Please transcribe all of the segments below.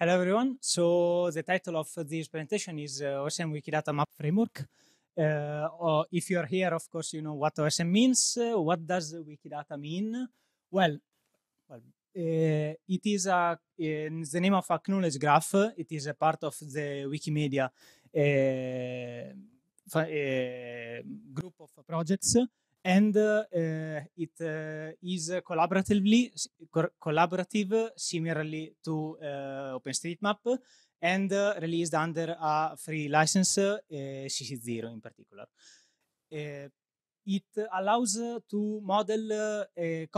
Hello everyone. So the title of this presentation is uh, OSM Wikidata Map Framework. Uh, or if you're here, of course, you know what OSM means. Uh, what does Wikidata mean? Well, well, uh, it is a the name of a knowledge graph. It is a part of the Wikimedia uh, uh, group of projects, and eh, it eh, is collaboratively collaborative similarly to eh, OpenStreetMap and released under a free license CC0 in particular. it allows to model a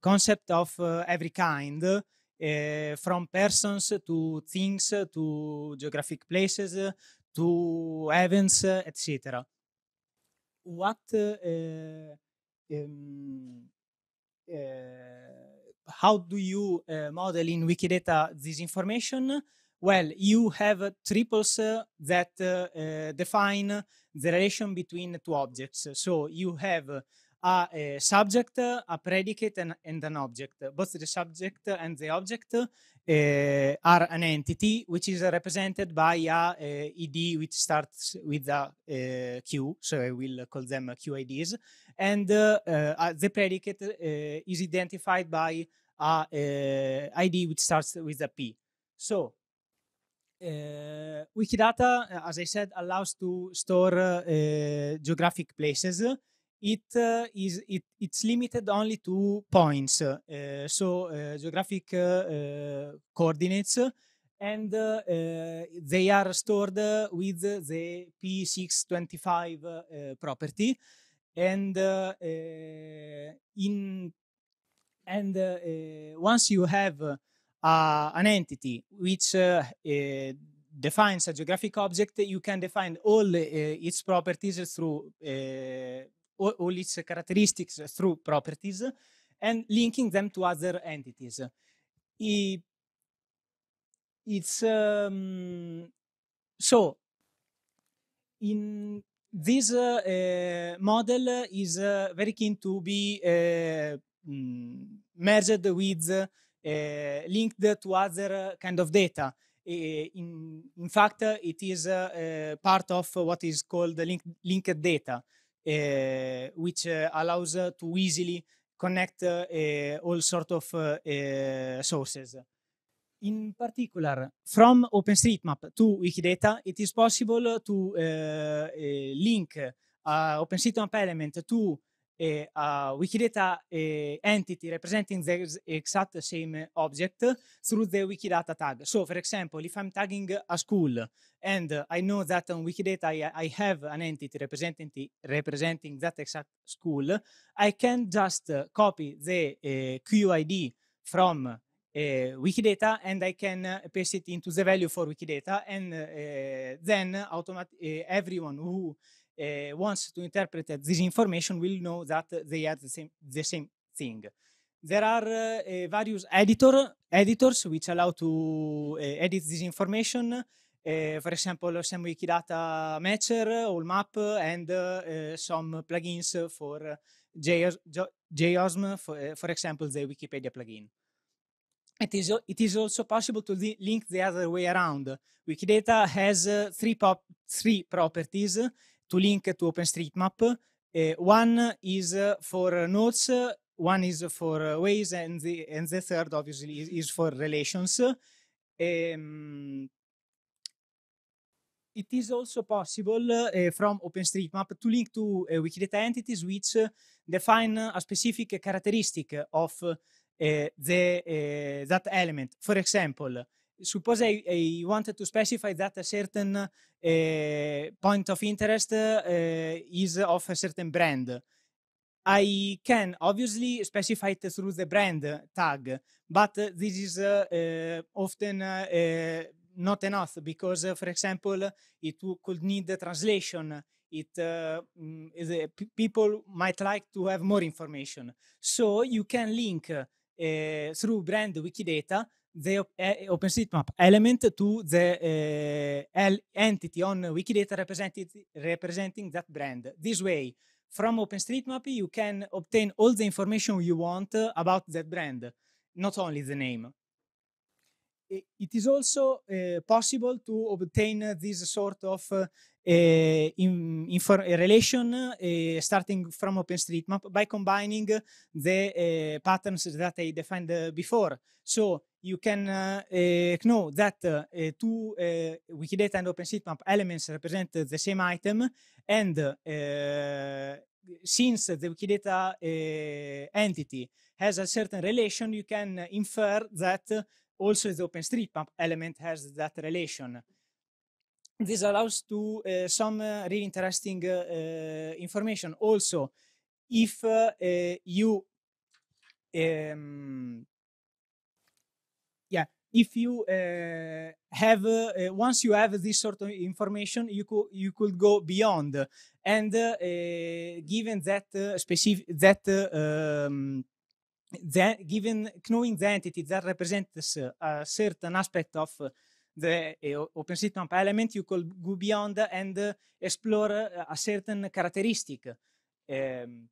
concept of every kind uh, from persons to things to geographic places to events, etc what um, how do you model in Wikidata this information? Well, you have triples that define the relation between two objects. So you have a, a, subject, a predicate, and, and, an object. Both the subject and the object Eh, are an entity which is represented by a ED eh, which starts with a eh, Q, so I will call them QIDs, and the predicate is identified by a ID which starts with a P. So uh, Wikidata, as I said, allows to store uh, uh, geographic places it uh, is it, it's limited only to points uh, so uh, geographic uh, coordinates and uh, uh, they are stored with the p625 property and in and once you have an entity which defines a geographic object you can define all its properties through all, its characteristics through properties and linking them to other entities. it's um, so in this uh, uh, model is uh, very keen to be uh, mm, merged with uh, linked to other kind of data. In, in fact, it is uh, part of what is called linked data. Eh, which eh, allows eh, to easily connect all sort of sources. In particular, from OpenStreetMap to Wikidata, it is possible to link OpenStreetMap element to Ah, a, Wikidata eh, entity representing the exact same object through the Wikidata tag. So for example, if I'm tagging a school and I know that on Wikidata I, I have an entity representing, representing that exact school, I can just copy the eh, QID from eh, Wikidata and I can uh, paste it into the value for Wikidata and uh, then automat everyone who uh, eh, wants to interpret this information will know that they are the same, the same thing. There are eh, eh, various editor, editors which allow to edit this information. for example, some Wikidata Matcher, AllMap, and some plugins for JOSM, for, for, example, the Wikipedia plugin. It is, it is also possible to li link the other way around. Wikidata has uh, three, three properties to link to OpenStreetMap. Eh, one is for nodes, one is for ways, and the, and the third, obviously, is, is for relations. Um, it is also possible uh, from OpenStreetMap to link to uh, eh, Wikidata entities which uh, define a specific characteristic of the that element. For example, suppose I, I, wanted to specify that a certain uh, point of interest uh, is of a certain brand. I can obviously specify it through the brand tag, but this is uh, often not enough because, for example, it could need a translation. It mm, people might like to have more information, so you can link through brand Wikidata the eh, eh, OpenStreetMap element to the uh, entity on Wikidata represented, representing that brand. This way, from OpenStreetMap, you can obtain all the information you want about that brand, not only the name. It is also uh, possible to obtain this sort of uh, in, in relation starting from OpenStreetMap by combining the patterns that I defined before. So you can uh, uh, know that uh, two Wikidata and OpenStreetMap elements represent the same item. And since the Wikidata entity has a certain relation, you can infer that also the OpenStreetMap element has that relation this allows to eh, some eh, really interesting eh, information. Also, if you um, yeah if you uh, have uh, uh, once you have this sort of information you could you could go beyond and given that specific that um, that given knowing the entity that represents a certain aspect of the map element, you could go beyond and explore eh, a certain characteristic. Um, ehm,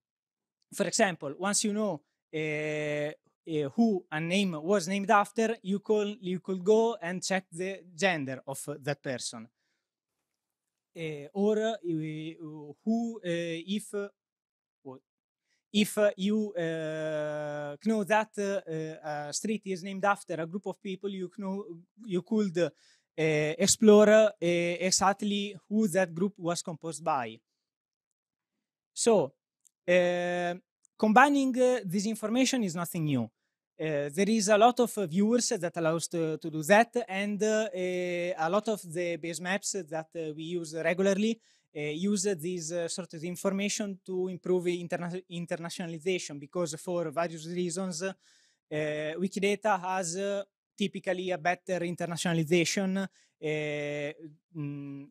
for example, once you know uh, who a name was named after, you could you could go and check the gender of that person, uh, or uh, who if if uh, you uh, know that uh, street is named after a group of people, you know you could uh, explore uh, exactly who that group was composed by. So uh, combining this information is nothing new. there is a lot of viewers that allows to, to do that, and a lot of the base maps that we use regularly Eh, use this eh, sort of information to improve interna internationalization because for various reasons, eh, Wikidata has typically a better internationalization. Uh,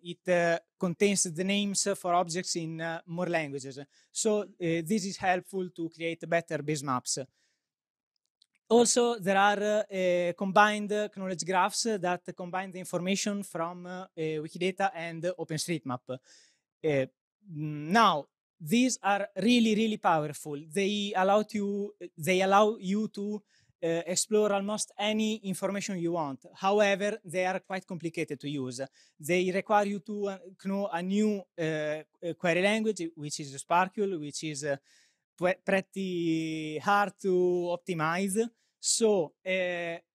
it uh, contains the names for objects in uh, more languages. So this is helpful to create better base maps. Also, there are combined knowledge graphs that combine the information from Wikidata and OpenStreetMap. Uh, now, these are really, really powerful. They allow you, they allow you to uh, explore almost any information you want. However, they are quite complicated to use. They require you to uh, know a new uh, query language, which is Sparkle, which is pretty hard to optimize. So uh,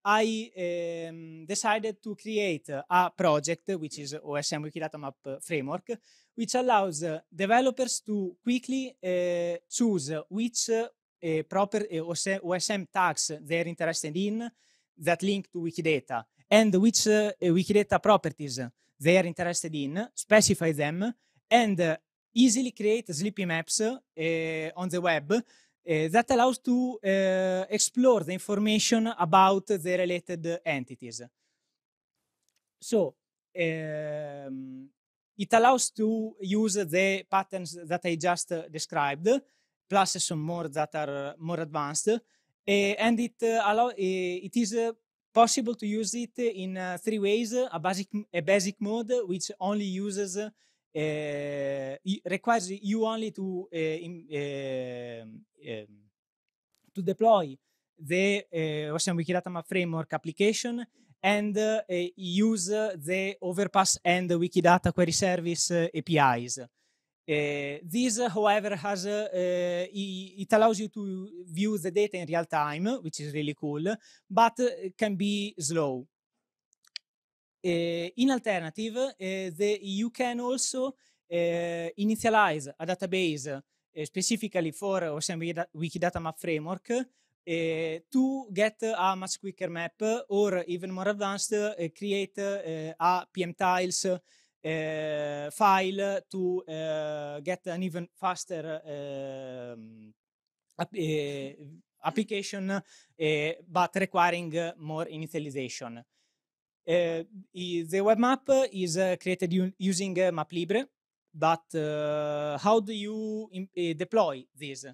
I um, decided to create a project, which is OSM Wikidata Map framework, which allows developers to quickly uh, choose which uh, proper eh, OSM tags they're interested in that link to Wikidata and which Wikidata properties they are interested in, specify them, and easily create sleepy maps on the web Eh, that allows to eh, explore the information about the related entities. So um, it allows to use the patterns that I just eh, described, plus some more that are more advanced, and it allow it is possible to use it in uh, three ways a basic a basic mode which only uses uh, requires you only to uh, in, to deploy the uh, eh, Ocean Map framework application and uh, use the Overpass and Wikidata query service eh, APIs. this, however, has it allows you to view the data in real time, which is really cool, but can be slow. in alternative, the, you can also initialize a database Eh, specifically for OSM Wikidata Map Framework eh, to get a much quicker map or even more advanced, eh, create a PM tiles file to get an even faster ehm, application, but requiring more initialization. Uh, the web map is uh, created using uh, MapLibre, but uh, how do you eh, deploy this?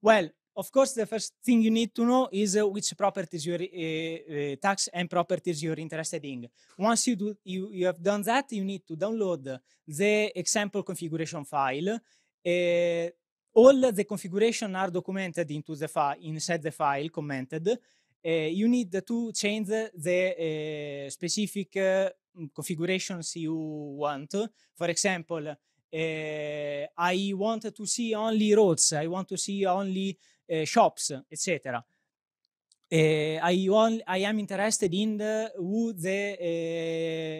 Well, of course, the first thing you need to know is uh, which properties your uh, eh, uh, eh, tax and properties you're interested in. Once you do, you, you have done that, you need to download the example configuration file. all the configuration are documented into the file inside the file commented. you need to change the specific mm, configurations you want. For example, uh, I want to see only roads, I want to see only uh, shops, etc. Uh, eh, I, I am interested in the, who the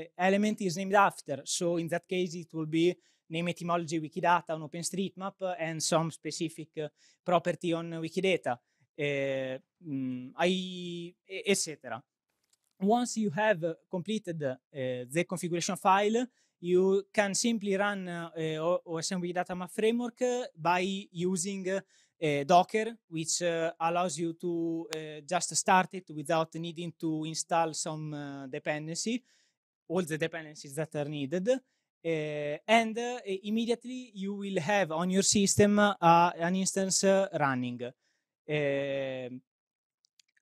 uh, element is named after. So in that case, it will be name etymology Wikidata on OpenStreetMap and some specific uh, property on Wikidata, mm, I, etc. Once you have completed the configuration file, you can simply run uh, eh, uh, Datamap framework by using eh, Docker, which eh, allows you to just start it without needing to install some dependency, all the dependencies that are needed. and immediately you will have on your system an instance running.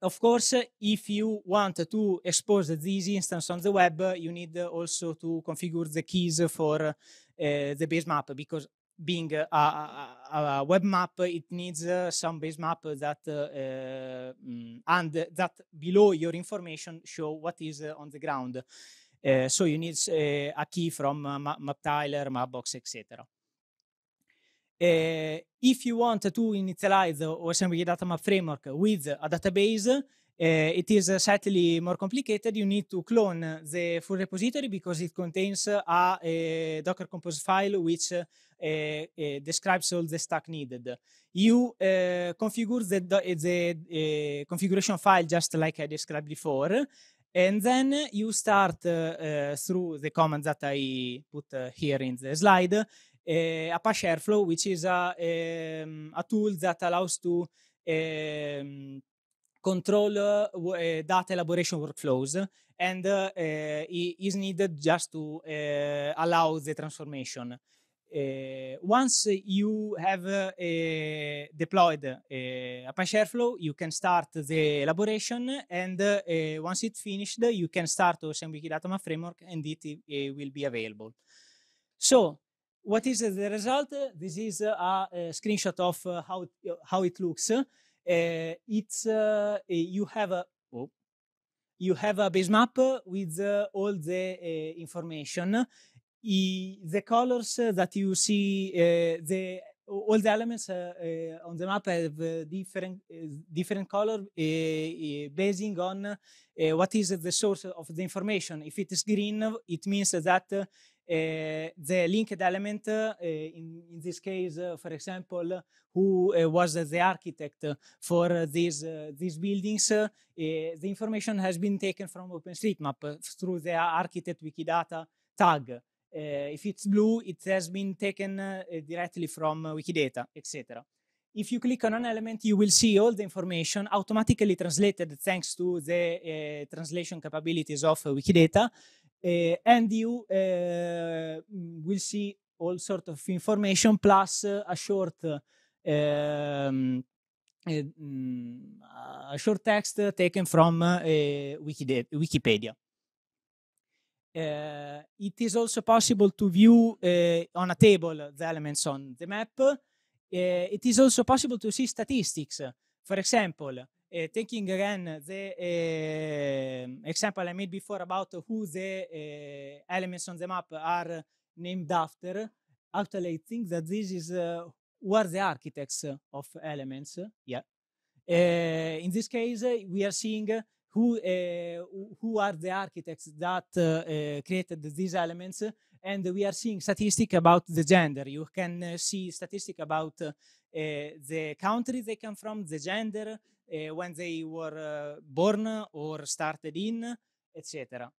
Of course, if you want to expose this instance on the web, you need also to configure the keys for uh, the base map because being a, a, a, web map, it needs uh, some base map that uh, mm, and that below your information show what is uh, on the ground. Uh, so you need uh, a key from uh, MapTiler, Mapbox, etc. Eh, if you want to initialize OSMV Datama framework with a database, uh, it is slightly more complicated. You need to clone the full repository because it contains a, a, eh, Docker Compose file which describes all the stack needed. You configure the, the configuration file just like I described before, and then you start through the command that I put here in the slide. Eh, Apache Airflow, which is a, um, a tool that allows to um, control uh, uh, data elaboration workflows and uh, is needed just to allow the transformation. once you have deployed Apache Airflow, you can start the elaboration, and once it's finished, you can start OSMWiki Datama framework, and it will be available. So what is the result? This is a, a screenshot of uh, how, how it looks. Uh, it's, uh, you have a, oh, you have a base map with all the information. I, the colors that you see, the all the elements uh, uh, on the map have uh, different different color basing on what is the source of the information. If it is green, it means that the linked element, in, in, this case, for example, who was the architect for these, these buildings, the information has been taken from OpenStreetMap through the architect Wikidata tag. if it's blue, it has been taken directly from Wikidata, etc if you click on an element, you will see all the information automatically translated thanks to the uh, translation capabilities of Wikidata. Eh, and you eh, mm, will see all sort of information plus eh, a short um, a short text taken from Wikipedia. Uh, it is also possible to view uh, on a table the elements on the map. Uh, it is also possible to see statistics. For example, Eh, taking again the ehm, example I made before about who the eh, elements on the map are named after, actually I think that this is uh, the architects of elements. Yeah. in this case, we are seeing who uh, who are the architects that uh, uh, created these elements and we are seeing statistics about the gender you can see statistics about the country they come from the gender uh, when they were uh, born or started in, etc.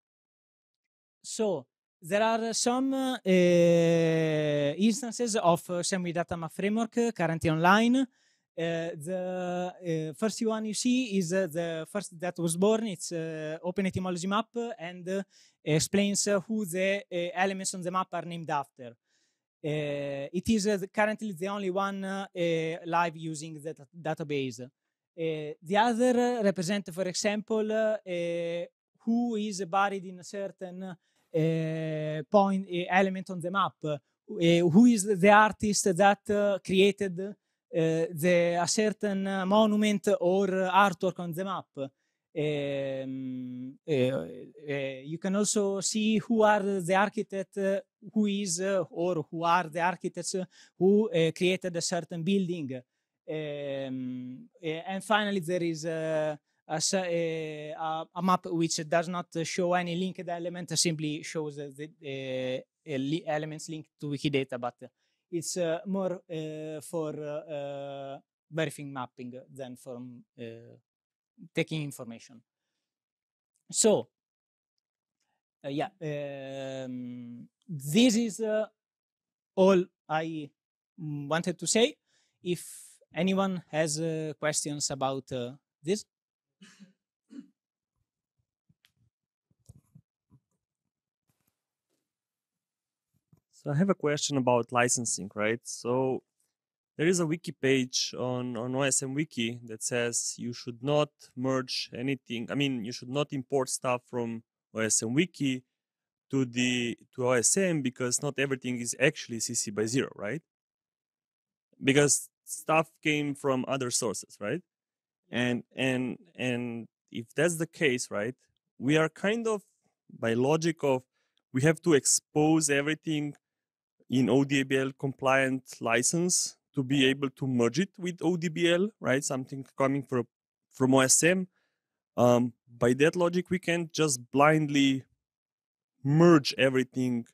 So there are some eh, instances of semi-datama framework currently online. Eh, the first one you see is the first that was born. It's open etymology map and explains who the elements on the map are named after. Uh, it is uh, currently the only one uh, live using the database the other represent, for example, who is buried in a certain point element on the map, who is the artist that created the, a certain monument or artwork on the map. Um, uh, uh, you can also see who are the architect uh, who is or who are the architects who created a certain building um, and finally, there is eh, a, eh, a, a, map which does not show any linked element, simply shows the elements linked to Wikidata, but it's more for verifying mapping than for taking information. So, uh, yeah, um, this is uh, all I mm, wanted to say. If Anyone has uh, questions about uh, this? So I have a question about licensing, right? So there is a wiki page on, on OSM Wiki that says you should not merge anything. I mean, you should not import stuff from OSM Wiki to the to OSM because not everything is actually CC by zero, right? Because stuff came from other sources right and and and if that's the case right we are kind of by logic of we have to expose everything in odbl compliant license to be able to merge it with odbl right something coming from from osm um, by that logic we can just blindly merge everything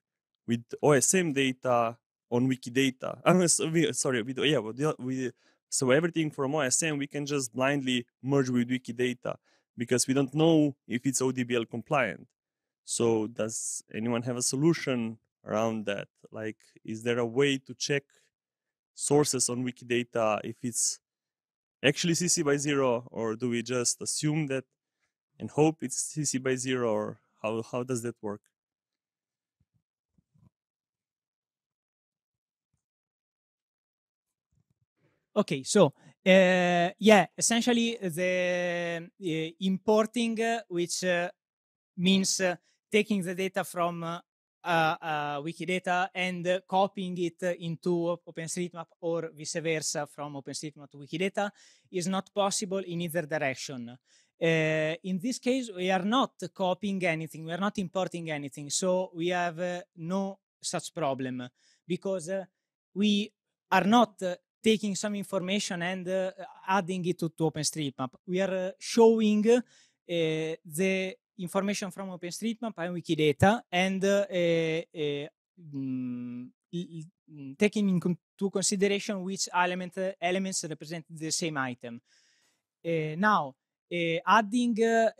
with osm data on Wikidata. Uh, so we, sorry, we do, yeah, we, we so everything from OSM we can just blindly merge with Wikidata because we don't know if it's ODBL compliant. So does anyone have a solution around that? Like, is there a way to check sources on Wikidata if it's actually CC by zero, or do we just assume that and hope it's CC by zero, or how how does that work? Okay, so uh, yeah, essentially the uh, importing, uh, which means taking the data from Wikidata and copying it into OpenStreetMap or vice versa from OpenStreetMap to Wikidata, is not possible in either direction. in this case, we are not copying anything, we are not importing anything, so we have no such problem because we are not taking some information and uh, adding it to, to OpenStreetMap. We are uh, showing uh, the information from OpenStreetMap and Wikidata and mm, mm, taking into consideration which element, elements represent the same item. now, adding the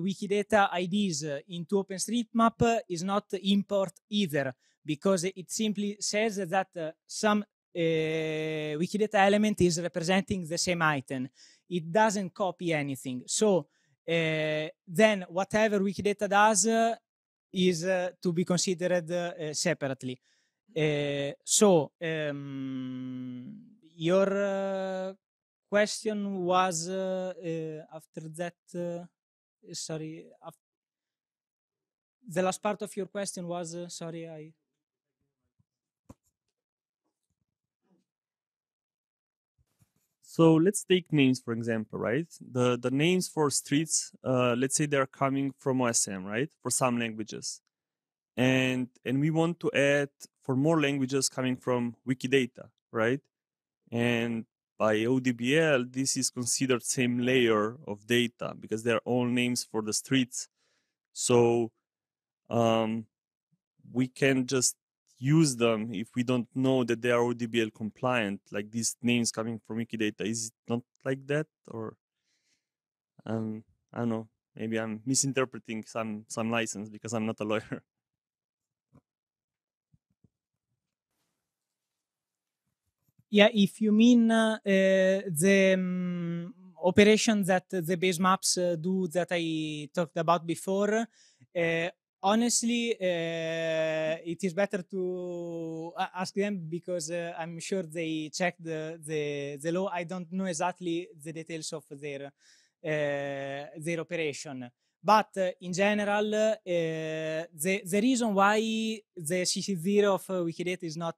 Wikidata IDs into OpenStreetMap is not import either because it simply says that some uh, eh, Wikidata element is representing the same item. It doesn't copy anything. So uh, then whatever Wikidata does uh, is to be considered separately. so um, your question was after that. sorry, the last part of your question was sorry, I. So let's take names for example, right? The the names for streets, uh, let's say they're coming from OSM, right? For some languages, and and we want to add for more languages coming from Wikidata, right? And by ODBL, this is considered same layer of data because they're all names for the streets. So um, we can just use them if we don't know that they are ODBL compliant? Like these names coming from Wikidata, is it not like that? Or um, I don't know. Maybe I'm misinterpreting some some license because I'm not a lawyer. Yeah, if you mean uh, uh, the um, operation that the base maps uh, do that I talked about before, uh, honestly uh, it is better to uh, ask them because uh, i'm sure they check the, the the law i don't know exactly the details of their uh, their operation but uh, in general uh, the the reason why the cc0 of wikidata is not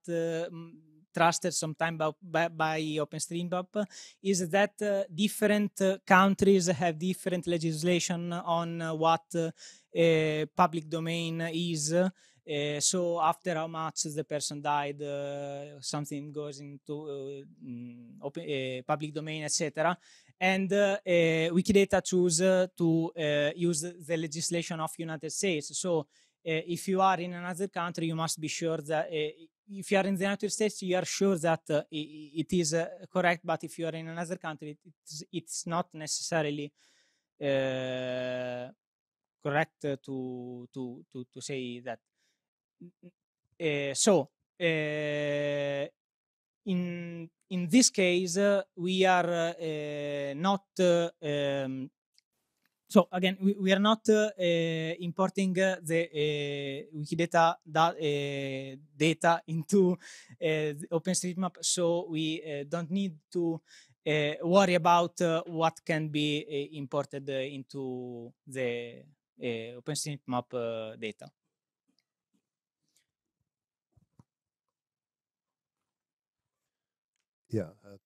trusted sometimes by, by, by OpenStreetMap, is that uh, different uh, countries have different legislation on uh, what uh, public domain is. Uh, so after how much the person died, uh, something goes into mm, open, public domain, etc. And Wikidata choose to use the legislation of United States. So uh, if you are in another country, you must be sure that if you are in the United States, you are sure that uh, it is uh, correct. But if you are in another country, it's, it's, not necessarily uh, correct to, to, to, to say that. Eh, so, eh, in, in this case, we are eh, not um, so again, we, we are not uh, uh, importing the eh, Wikidata da eh, data into OpenStreetMap, so we don't need to worry about what can be imported into the OpenStreetMap data. Yeah. Uh,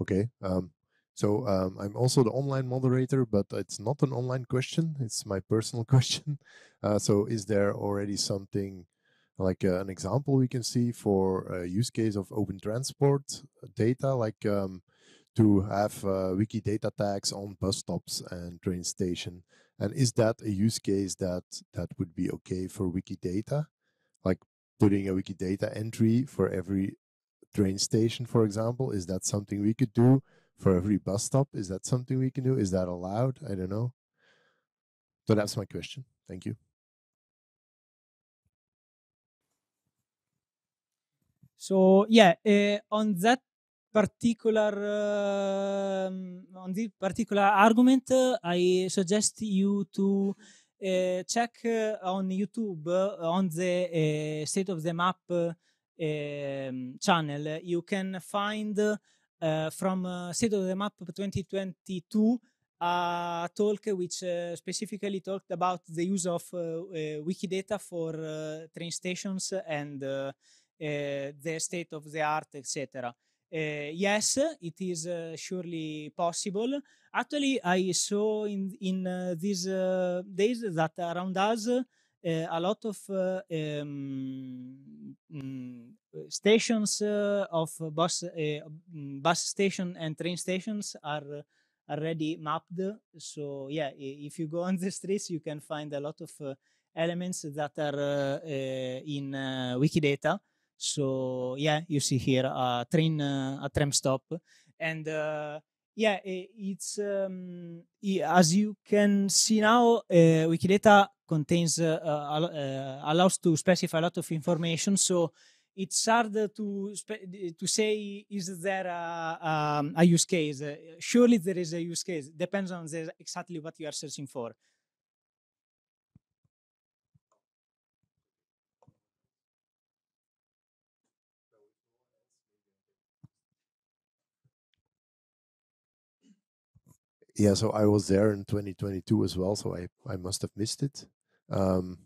okay. Um so um, I'm also the online moderator, but it's not an online question. It's my personal question. Uh, so is there already something like uh, an example we can see for a use case of open transport data, like um, to have uh, wiki data tags on bus stops and train station? And is that a use case that that would be okay for wiki data? Like putting a wiki data entry for every train station, for example, is that something we could do? for every bus stop? Is that something we can do? Is that allowed? I don't know. So that's my question. Thank you. So yeah, uh, on that particular uh, on the particular argument, uh, I suggest you to eh, check on YouTube on the State of the Map um, channel. You can find Eh, from uh, State of the Map 2022, a talk which eh, specifically talked about the use of Wikidata for train stations and the state of the art, etc. Uh, yes, it is uh, surely possible. Actually, I saw in in uh, these days that around us Eh, a lot of um, stations of bus mm, bus station and train stations are already mapped. So yeah, if you go on the streets, you can find a lot of uh, elements that are uh, uh, in Wikidata. So yeah, you see here a train, a tram stop, and yeah, eh, it's um, as you can see now, uh, Wikidata contains uh, uh, allows to specify a lot of information, so it's hard to to say is there a, um, a, use case. Surely there is a use case. Depends on exactly what you are searching for. yeah, so I was there in 2022 as well, so I I must have missed it. Um,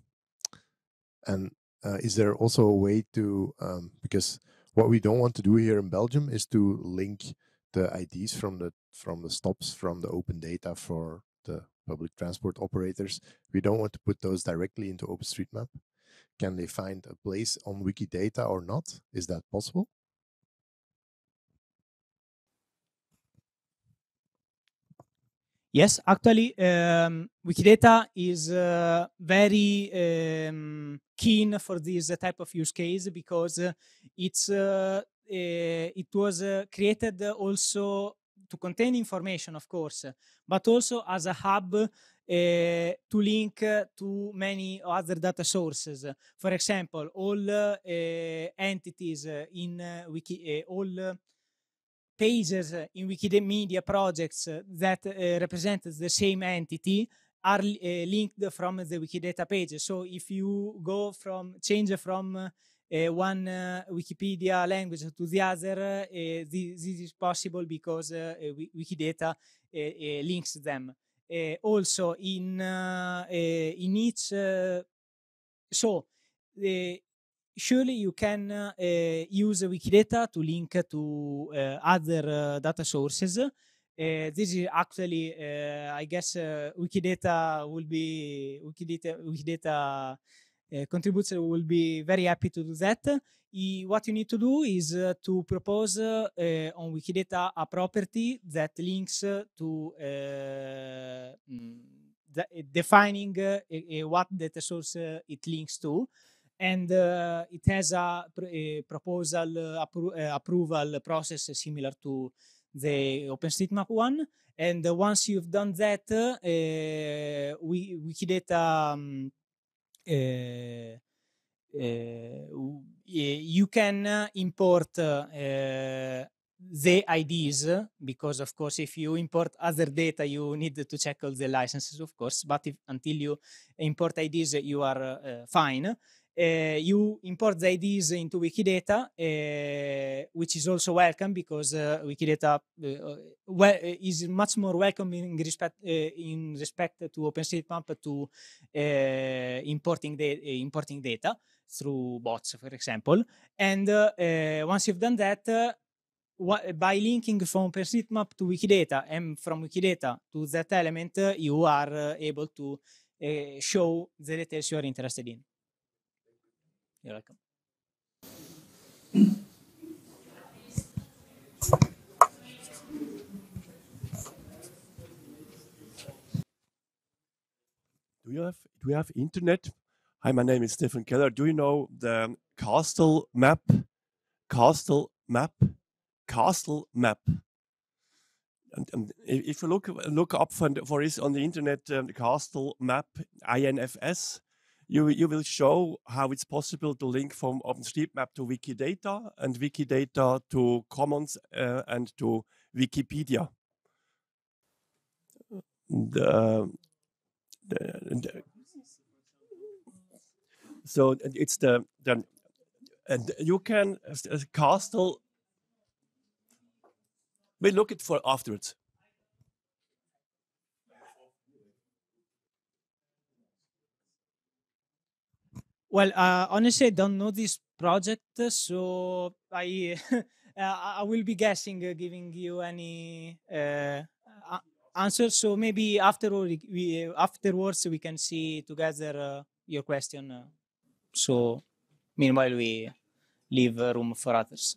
and uh, is there also a way to um, because what we don't want to do here in Belgium is to link the IDs from the from the stops from the open data for the public transport operators. We don't want to put those directly into OpenStreetMap. Can they find a place on Wikidata or not? Is that possible? Yes, actually, um, Wikidata is uh, very um, keen for this type of use case because uh, it's uh, eh, it was uh, created also to contain information, of course, but also as a hub eh, to link uh, to many other data sources. For example, all eh, entities in uh, Wiki, all pages in Wikimedia projects that eh, represent the same entity are eh, linked from the Wikidata pages. So if you go from change from uh, one uh, Wikipedia language to the other, uh, this, this, is possible because Wikidata links them. also, in in each so surely you can uh, use Wikidata to link to eh, other eh, data sources. this is actually, I guess, Wikidata will be Wikidata, Wikidata will be very happy to do that. I, what you need to do is to propose on Wikidata a property that links to mm, defining uh, uh, what data source uh, it links to and uh, it has a, pr- a proposal uh, appro- uh, approval process similar to the OpenStreetMap one. And uh, once you've done that, we Wikidata. Um, eh, you can import the IDs, because of course, if you import other data, you need to check all the licenses, of course. But if, until you import IDs, you are uh, fine. Uh, you import the IDs into Wikidata, uh, which is also welcome because uh, Wikidata well, is much more welcome in respect in respect to OpenStreetMap to importing the importing data through bots, for example. And once you've done that. by linking from OpenStreetMap to Wikidata and from Wikidata to that element, you are able to show the details you are interested in. You're welcome. Do you have do you have internet? Hi, my name is Stephen Keller. Do you know the Castle map? Castle map? Castle map. And, and if you look look up for, for this on the internet, um, Castle map INFS you, you will show how it's possible to link from OpenStreetMap to Wikidata and Wikidata to Commons uh, and to Wikipedia. The, the, the, so it's the, the and you can uh, castle. We look it for afterwards. Well, uh, honestly, I don't know this project, so I uh, I will be guessing, uh, giving you any uh, answer. So maybe after we afterwards we can see together uh, your question. Uh. So meanwhile, we leave room for others.